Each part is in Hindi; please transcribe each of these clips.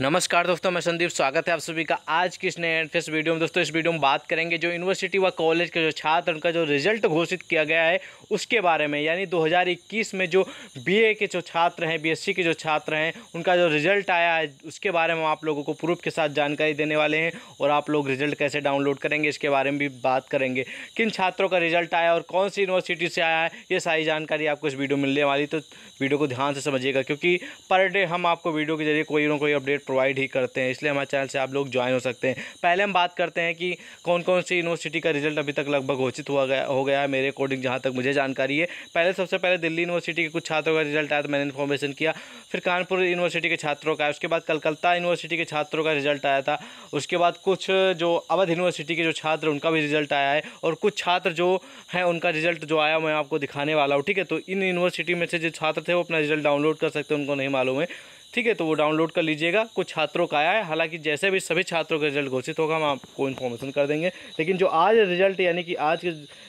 नमस्कार दोस्तों मैं संदीप स्वागत है आप सभी का आज की इस नए एंट्रेस वीडियो में दोस्तों इस वीडियो में बात करेंगे जो यूनिवर्सिटी व कॉलेज के जो छात्र उनका जो रिजल्ट घोषित किया गया है उसके बारे में यानी 2021 में जो बीए के जो छात्र हैं बीएससी के जो छात्र हैं उनका जो रिजल्ट आया है उसके बारे में आप लोगों को प्रूफ के साथ जानकारी देने वाले हैं और आप लोग रिजल्ट कैसे डाउनलोड करेंगे इसके बारे में भी बात करेंगे किन छात्रों का रिजल्ट आया और कौन सी यूनिवर्सिटी से आया है ये सारी जानकारी आपको इस वीडियो मिलने वाली तो वीडियो को ध्यान से समझिएगा क्योंकि पर डे हम आपको वीडियो के जरिए कोई ना कोई अपडेट सर्टिफिकेट प्रोवाइड ही करते हैं इसलिए हमारे चैनल से आप लोग ज्वाइन हो सकते हैं पहले हम बात करते हैं कि कौन कौन सी यूनिवर्सिटी का रिजल्ट अभी तक लगभग घोषित हुआ गया हो गया है मेरे अकॉर्डिंग जहाँ तक मुझे जानकारी है पहले सबसे पहले दिल्ली यूनिवर्सिटी के कुछ छात्रों का रिजल्ट आया तो मैंने इन्फॉर्मेशन किया फिर कानपुर यूनिवर्सिटी के छात्रों का उसके बाद कलकत्ता यूनिवर्सिटी के छात्रों का रिजल्ट आया था उसके बाद कुछ जो अवध यूनिवर्सिटी के जो छात्र उनका भी रिजल्ट आया है और कुछ छात्र जो हैं उनका रिजल्ट जो आया मैं आपको दिखाने वाला हूँ ठीक है तो इन यूनिवर्सिटी में से जो छात्र थे वो अपना रिजल्ट डाउनलोड कर सकते हैं उनको नहीं मालूम है ठीक है तो वो डाउनलोड कर लीजिएगा कुछ छात्रों का आया है हालांकि जैसे भी सभी छात्रों का रिजल्ट घोषित होगा हम आपको इन्फॉर्मेशन कर देंगे लेकिन जो आज रिजल्ट यानी कि आज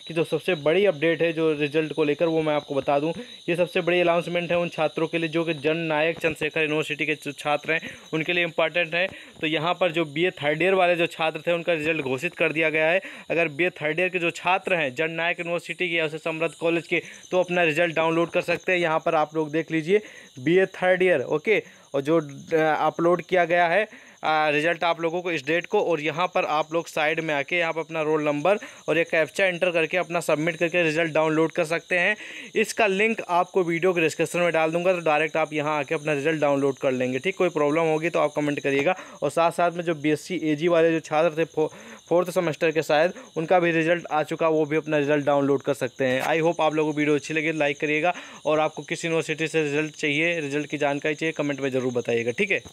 की जो सबसे बड़ी अपडेट है जो रिजल्ट को लेकर वो मैं आपको बता दूँ ये सबसे बड़ी अनाउंसमेंट है उन छात्रों के लिए जो कि जन नायक चंद्रशेखर यूनिवर्सिटी के छात्र हैं उनके लिए इंपॉर्टेंट है तो यहाँ पर जो बी थर्ड ईयर वाले जो छात्र थे उनका रिजल्ट घोषित कर दिया गया है अगर बी थर्ड ईयर के जो छात्र हैं जन नायक यूनिवर्सिटी के या उसे समृद्ध कॉलेज के तो अपना रिजल्ट डाउनलोड कर सकते हैं यहाँ पर आप लोग देख लीजिए बी थर्ड ईयर ओके और जो अपलोड किया गया है रिजल्ट आप लोगों को इस डेट को और यहाँ पर आप लोग साइड में आके यहाँ पर अपना रोल नंबर और एक कैप्चा एंटर करके अपना सबमिट करके रिजल्ट डाउनलोड कर सकते हैं इसका लिंक आपको वीडियो के डिस्क्रिप्शन में डाल दूंगा तो डायरेक्ट आप यहाँ आके अपना रिजल्ट डाउनलोड कर लेंगे ठीक कोई प्रॉब्लम होगी तो आप कमेंट करिएगा और साथ साथ में जो बी एस वाले जो छात्र थे फोर्थ सेमेस्टर के शायद उनका भी रिजल्ट आ चुका वो भी अपना रिजल्ट डाउनलोड कर सकते हैं आई होप आप लोगों को वीडियो अच्छी लगी तो लाइक करिएगा और आपको किस यूनिवर्सिटी से रिजल्ट चाहिए रिजल्ट की जानकारी चाहिए कमेंट में ज़रूर बताइएगा ठीक है